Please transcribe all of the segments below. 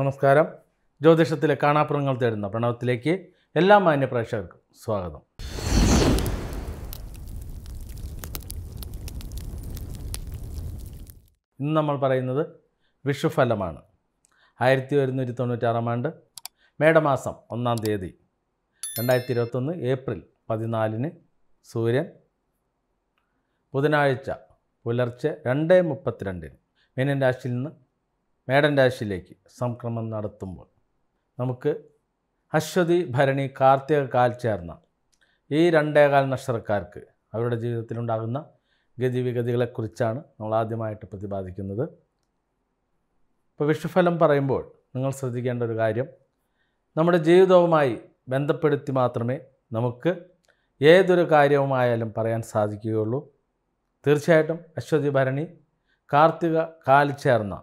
നമസ്കാരം ജ്യോതിഷത്തിലെ കാണാപ്പുറങ്ങൾ തേടുന്ന പ്രണവത്തിലേക്ക് എല്ലാ മാന്യ പ്രേക്ഷകർക്കും സ്വാഗതം ഇന്ന് നമ്മൾ പറയുന്നത് വിഷുഫലമാണ് ആയിരത്തി ഒരുന്നൂറ്റി തൊണ്ണൂറ്റാറാം ആണ്ട് മേടമാസം ഒന്നാം തീയതി രണ്ടായിരത്തി ഇരുപത്തൊന്ന് ഏപ്രിൽ പതിനാലിന് സൂര്യൻ ബുധനാഴ്ച പുലർച്ചെ രണ്ട് മുപ്പത്തിരണ്ടിന് മീനൻ രാശിയിൽ നിന്ന് മേടൻ രാശിയിലേക്ക് സംക്രമം നടത്തുമ്പോൾ നമുക്ക് അശ്വതി ഭരണി കാർത്തിക കാൽ ചേർന്ന ഈ രണ്ടേകാൽ നക്ഷത്രക്കാർക്ക് അവരുടെ ജീവിതത്തിലുണ്ടാകുന്ന ഗതിവിഗതികളെക്കുറിച്ചാണ് നമ്മൾ ആദ്യമായിട്ട് പ്രതിപാദിക്കുന്നത് ഇപ്പോൾ വിഷുഫലം പറയുമ്പോൾ നിങ്ങൾ ശ്രദ്ധിക്കേണ്ട ഒരു കാര്യം നമ്മുടെ ജീവിതവുമായി ബന്ധപ്പെടുത്തി മാത്രമേ നമുക്ക് ഏതൊരു കാര്യവുമായാലും പറയാൻ സാധിക്കുകയുള്ളൂ തീർച്ചയായിട്ടും അശ്വതി ഭരണി കാർത്തിക കാൽ ചേർന്ന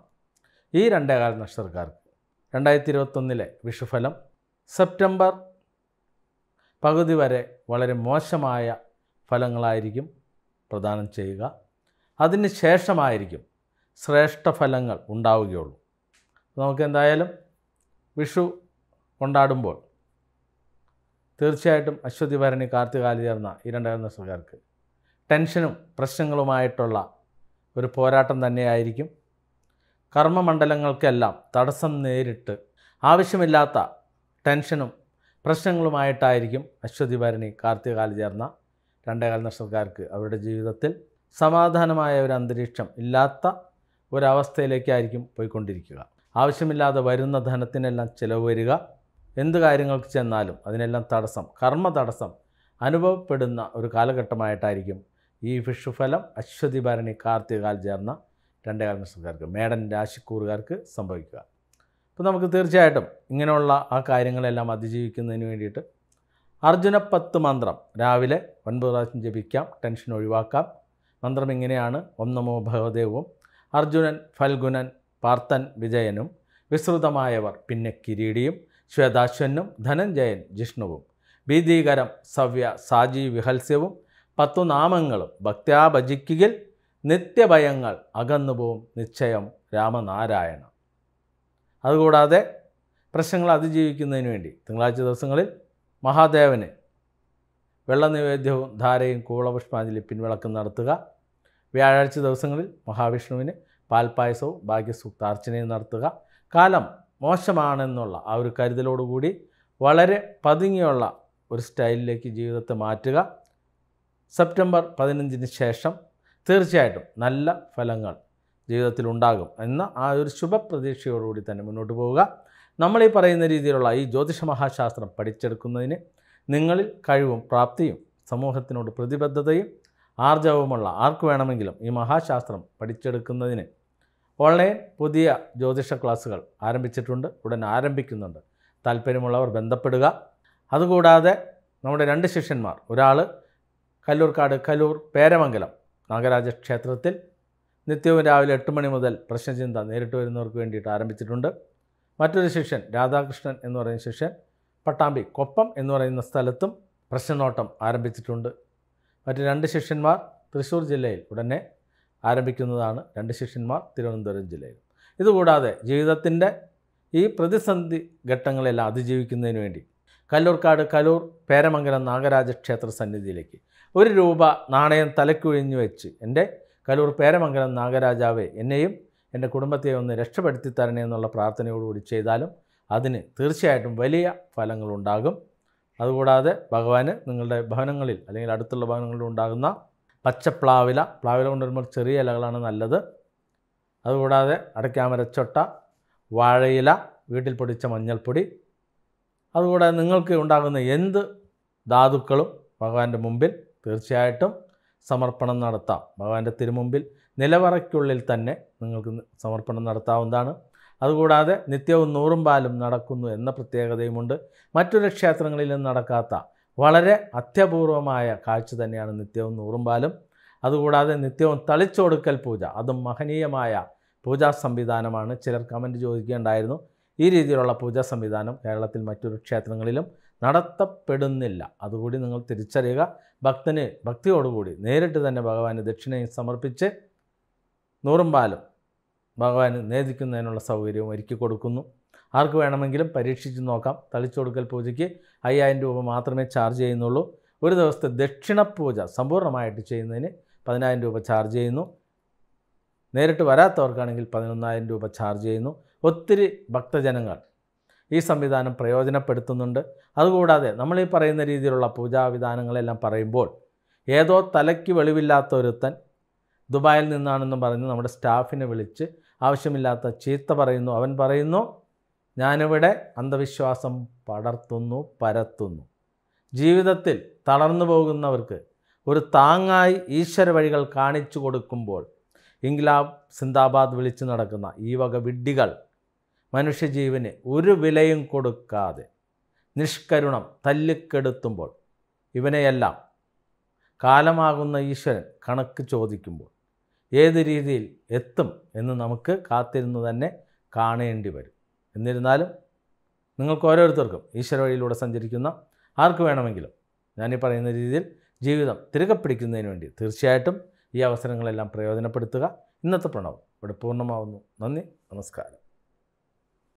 ഈ രണ്ടേകാൽ നക്ഷത്രക്കാർക്ക് രണ്ടായിരത്തി ഇരുപത്തൊന്നിലെ വിഷുഫലം സെപ്റ്റംബർ പകുതി വരെ വളരെ മോശമായ ഫലങ്ങളായിരിക്കും പ്രദാനം ചെയ്യുക അതിന് ശേഷമായിരിക്കും ശ്രേഷ്ഠ ഫലങ്ങൾ ഉണ്ടാവുകയുള്ളൂ നമുക്ക് എന്തായാലും വിഷു കൊണ്ടാടുമ്പോൾ തീർച്ചയായിട്ടും അശ്വതി ഭരണി കാർത്തികാലി ചേർന്ന ഈ രണ്ടായിരം നക്ഷത്രക്കാർക്ക് ടെൻഷനും പ്രശ്നങ്ങളുമായിട്ടുള്ള ഒരു പോരാട്ടം തന്നെയായിരിക്കും കർമ്മമണ്ഡലങ്ങൾക്കെല്ലാം തടസ്സം നേരിട്ട് ആവശ്യമില്ലാത്ത ടെൻഷനും പ്രശ്നങ്ങളുമായിട്ടായിരിക്കും അശ്വതി ഭരണി കാർത്തികാല് ചേർന്ന രണ്ടേകാല നക്ഷത്രക്കാർക്ക് അവരുടെ ജീവിതത്തിൽ സമാധാനമായ ഒരു അന്തരീക്ഷം ഇല്ലാത്ത ഒരവസ്ഥയിലേക്കായിരിക്കും പോയിക്കൊണ്ടിരിക്കുക ആവശ്യമില്ലാതെ വരുന്ന ധനത്തിനെല്ലാം ചിലവ് വരിക എന്ത് കാര്യങ്ങൾക്ക് ചെന്നാലും അതിനെല്ലാം തടസ്സം കർമ്മ തടസ്സം അനുഭവപ്പെടുന്ന ഒരു കാലഘട്ടമായിട്ടായിരിക്കും ഈ വിഷുഫലം അശ്വതി ഭരണി കാർത്തികാൽ ചേർന്ന രണ്ടേകാൽ നക്ഷത്രക്കാർക്ക് മേടൻ രാശിക്കൂറുകാർക്ക് സംഭവിക്കുക അപ്പോൾ നമുക്ക് തീർച്ചയായിട്ടും ഇങ്ങനെയുള്ള ആ കാര്യങ്ങളെല്ലാം അതിജീവിക്കുന്നതിന് വേണ്ടിയിട്ട് അർജുന പത്ത് മന്ത്രം രാവിലെ ഒൻപത് പ്രാവശ്യം ജപിക്കാം ടെൻഷൻ ഒഴിവാക്കാം മന്ത്രം ഇങ്ങനെയാണ് ഓം നമോ ഭഗവദേവും അർജുനൻ ഫൽഗുനൻ പാർത്തൻ വിജയനും വിസ്തൃതമായവർ പിന്നെ കിരീടിയും ശ്വേതാശ്വനും ധനഞ്ജയൻ ജിഷ്ണുവും ഭീതികരം സവ്യ സാജി വിഹൽസ്യവും പത്തു നാമങ്ങളും ഭക്ത്യാഭജിക്കുകിൽ നിത്യഭയങ്ങൾ അകന്നുപോകും നിശ്ചയം രാമനാരായണ അതുകൂടാതെ പ്രശ്നങ്ങൾ അതിജീവിക്കുന്നതിന് വേണ്ടി തിങ്കളാഴ്ച ദിവസങ്ങളിൽ മഹാദേവന് വെള്ളനിവേദ്യവും ധാരയും കൂളപുഷ്പാഞ്ജലി പിൻവിളക്കം നടത്തുക വ്യാഴാഴ്ച ദിവസങ്ങളിൽ മഹാവിഷ്ണുവിന് പാൽപ്പായസവും ഭാഗ്യസൂക്താർച്ചനയും നടത്തുക കാലം മോശമാണെന്നുള്ള ആ ഒരു കരുതലോടുകൂടി വളരെ പതുങ്ങിയുള്ള ഒരു സ്റ്റൈലിലേക്ക് ജീവിതത്തെ മാറ്റുക സെപ്റ്റംബർ പതിനഞ്ചിന് ശേഷം തീർച്ചയായിട്ടും നല്ല ഫലങ്ങൾ ജീവിതത്തിൽ ഉണ്ടാകും എന്ന ആ ഒരു ശുഭപ്രതീക്ഷയോടുകൂടി തന്നെ മുന്നോട്ട് പോവുക നമ്മൾ ഈ പറയുന്ന രീതിയിലുള്ള ഈ ജ്യോതിഷ മഹാശാസ്ത്രം പഠിച്ചെടുക്കുന്നതിന് നിങ്ങളിൽ കഴിവും പ്രാപ്തിയും സമൂഹത്തിനോട് പ്രതിബദ്ധതയും ആർജവുമുള്ള ആർക്ക് വേണമെങ്കിലും ഈ മഹാശാസ്ത്രം പഠിച്ചെടുക്കുന്നതിന് ഓൺലൈൻ പുതിയ ജ്യോതിഷ ക്ലാസ്സുകൾ ആരംഭിച്ചിട്ടുണ്ട് ഉടൻ ആരംഭിക്കുന്നുണ്ട് താല്പര്യമുള്ളവർ ബന്ധപ്പെടുക അതുകൂടാതെ നമ്മുടെ രണ്ട് ശിഷ്യന്മാർ ഒരാൾ കല്ലൂർക്കാട് കലൂർ പേരമംഗലം നാഗരാജ ക്ഷേത്രത്തിൽ നിത്യവും രാവിലെ എട്ട് മണി മുതൽ പ്രശ്നചിന്ത നേരിട്ട് വരുന്നവർക്ക് വേണ്ടിയിട്ട് ആരംഭിച്ചിട്ടുണ്ട് മറ്റൊരു ശിഷ്യൻ രാധാകൃഷ്ണൻ എന്ന് പറയുന്ന ശിഷ്യൻ പട്ടാമ്പി കൊപ്പം എന്ന് പറയുന്ന സ്ഥലത്തും പ്രശ്നനോട്ടം ആരംഭിച്ചിട്ടുണ്ട് മറ്റ് രണ്ട് ശിഷ്യന്മാർ തൃശ്ശൂർ ജില്ലയിൽ ഉടനെ ആരംഭിക്കുന്നതാണ് രണ്ട് ശിഷ്യന്മാർ തിരുവനന്തപുരം ജില്ലയിൽ ഇതുകൂടാതെ ജീവിതത്തിൻ്റെ ഈ പ്രതിസന്ധി ഘട്ടങ്ങളെല്ലാം അതിജീവിക്കുന്നതിന് വേണ്ടി കല്ലൂർക്കാട് കലൂർ പേരമംഗലം നാഗരാജ ക്ഷേത്ര സന്നിധിയിലേക്ക് ഒരു രൂപ നാണയം തലക്കുഴിഞ്ഞു വെച്ച് എൻ്റെ കലൂർ പേരമംഗലം നാഗരാജാവെ എന്നെയും എൻ്റെ കുടുംബത്തെ ഒന്ന് രക്ഷപ്പെടുത്തി തരണേ എന്നുള്ള പ്രാർത്ഥനയോടുകൂടി ചെയ്താലും അതിന് തീർച്ചയായിട്ടും വലിയ ഫലങ്ങളുണ്ടാകും അതുകൂടാതെ ഭഗവാന് നിങ്ങളുടെ ഭവനങ്ങളിൽ അല്ലെങ്കിൽ അടുത്തുള്ള ഭവനങ്ങളിൽ ഉണ്ടാകുന്ന പച്ചപ്ലാവില പ്ലാവില വരുമ്പോൾ ചെറിയ ഇലകളാണ് നല്ലത് അതുകൂടാതെ അടയ്ക്കാമരച്ചൊട്ട വാഴയില വീട്ടിൽ പൊടിച്ച മഞ്ഞൾപ്പൊടി അതുകൂടാതെ നിങ്ങൾക്ക് ഉണ്ടാകുന്ന എന്ത് ധാതുക്കളും ഭഗവാന്റെ മുമ്പിൽ തീർച്ചയായിട്ടും സമർപ്പണം നടത്താം ഭഗവാന്റെ തിരുമുമ്പിൽ നിലവറയ്ക്കുള്ളിൽ തന്നെ നിങ്ങൾക്ക് സമർപ്പണം നടത്താവുന്നതാണ് അതുകൂടാതെ നിത്യവും നൂറും പാലും നടക്കുന്നു എന്ന പ്രത്യേകതയുമുണ്ട് മറ്റൊരു ക്ഷേത്രങ്ങളിലും നടക്കാത്ത വളരെ അത്യപൂർവമായ കാഴ്ച തന്നെയാണ് നിത്യവും നൂറും പാലും അതുകൂടാതെ നിത്യവും തളിച്ചൊടുക്കൽ പൂജ അതും മഹനീയമായ പൂജാ സംവിധാനമാണ് ചിലർ കമൻറ്റ് ചോദിക്കുകയുണ്ടായിരുന്നു ഈ രീതിയിലുള്ള പൂജാ സംവിധാനം കേരളത്തിൽ മറ്റൊരു ക്ഷേത്രങ്ങളിലും നടത്തപ്പെടുന്നില്ല അതുകൂടി നിങ്ങൾ തിരിച്ചറിയുക ഭക്തന് ഭക്തിയോടുകൂടി നേരിട്ട് തന്നെ ഭഗവാന് ദക്ഷിണയിൽ സമർപ്പിച്ച് നൂറും പാലും ഭഗവാന് നേദിക്കുന്നതിനുള്ള സൗകര്യവും ഒരുക്കി കൊടുക്കുന്നു ആർക്ക് വേണമെങ്കിലും പരീക്ഷിച്ച് നോക്കാം തളിച്ചു കൊടുക്കൽ പൂജയ്ക്ക് അയ്യായിരം രൂപ മാത്രമേ ചാർജ് ചെയ്യുന്നുള്ളൂ ഒരു ദിവസത്തെ ദക്ഷിണ പൂജ സമ്പൂർണ്ണമായിട്ട് ചെയ്യുന്നതിന് പതിനായിരം രൂപ ചാർജ് ചെയ്യുന്നു നേരിട്ട് വരാത്തവർക്കാണെങ്കിൽ പതിനൊന്നായിരം രൂപ ചാർജ് ചെയ്യുന്നു ഒത്തിരി ഭക്തജനങ്ങൾ ഈ സംവിധാനം പ്രയോജനപ്പെടുത്തുന്നുണ്ട് അതുകൂടാതെ നമ്മൾ ഈ പറയുന്ന രീതിയിലുള്ള പൂജാവിധാനങ്ങളെല്ലാം പറയുമ്പോൾ ഏതോ തലയ്ക്ക് വെളിവില്ലാത്ത ഒരുത്തൻ ദുബായിൽ നിന്നാണെന്ന് പറഞ്ഞ് നമ്മുടെ സ്റ്റാഫിനെ വിളിച്ച് ആവശ്യമില്ലാത്ത ചീത്ത പറയുന്നു അവൻ പറയുന്നു ഞാനിവിടെ അന്ധവിശ്വാസം പടർത്തുന്നു പരത്തുന്നു ജീവിതത്തിൽ തളർന്നു പോകുന്നവർക്ക് ഒരു താങ്ങായി ഈശ്വര വഴികൾ കാണിച്ചു കൊടുക്കുമ്പോൾ ഇംഗ്ലാബ് സിന്ദാബാദ് വിളിച്ചു നടക്കുന്ന ഈ വക വിഡ്ഢികൾ മനുഷ്യജീവന് ഒരു വിലയും കൊടുക്കാതെ നിഷ്കരുണം തല്ലിക്കെടുത്തുമ്പോൾ ഇവനെയെല്ലാം കാലമാകുന്ന ഈശ്വരൻ കണക്ക് ചോദിക്കുമ്പോൾ ഏത് രീതിയിൽ എത്തും എന്ന് നമുക്ക് കാത്തിരുന്ന് തന്നെ കാണേണ്ടി വരും എന്നിരുന്നാലും നിങ്ങൾക്ക് ഓരോരുത്തർക്കും ഈശ്വര വഴിയിലൂടെ സഞ്ചരിക്കുന്ന ആർക്ക് വേണമെങ്കിലും ഞാനീ പറയുന്ന രീതിയിൽ ജീവിതം തിരികെ പിടിക്കുന്നതിന് വേണ്ടി തീർച്ചയായിട്ടും ഈ അവസരങ്ങളെല്ലാം പ്രയോജനപ്പെടുത്തുക ഇന്നത്തെ പ്രണവം ഇവിടെ പൂർണ്ണമാവുന്നു നന്ദി നമസ്കാരം